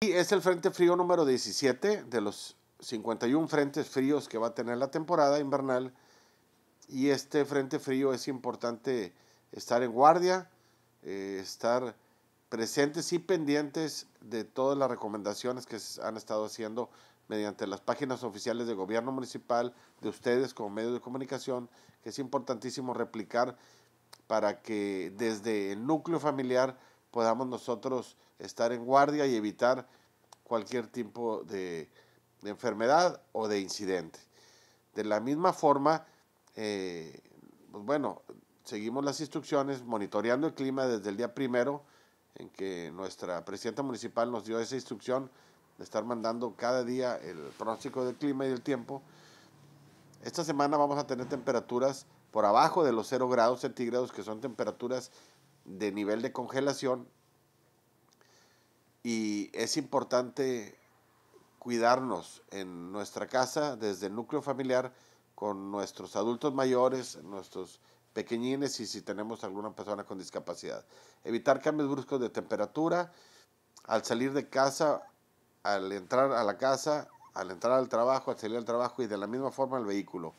Y es el frente frío número 17 de los 51 frentes fríos que va a tener la temporada invernal. Y este frente frío es importante estar en guardia, eh, estar presentes y pendientes de todas las recomendaciones que se han estado haciendo mediante las páginas oficiales del gobierno municipal, de ustedes como medio de comunicación, que es importantísimo replicar para que desde el núcleo familiar podamos nosotros estar en guardia y evitar cualquier tipo de, enfermedad o de incidente. De la misma forma, eh, pues bueno, seguimos las instrucciones monitoreando el clima desde el día primero en que nuestra presidenta municipal nos dio esa instrucción de estar mandando cada día el pronóstico del clima y del tiempo. Esta semana vamos a tener temperaturas por abajo de los 0 grados centígrados, que son temperaturas de nivel de congelación y es importante cuidarnos en nuestra casa desde el núcleo familiar con nuestros adultos mayores, nuestros pequeñines y si tenemos alguna persona con discapacidad. Evitar cambios bruscos de temperatura al salir de casa, al entrar a la casa, al entrar al trabajo, al salir al trabajo y de la misma forma al vehículo.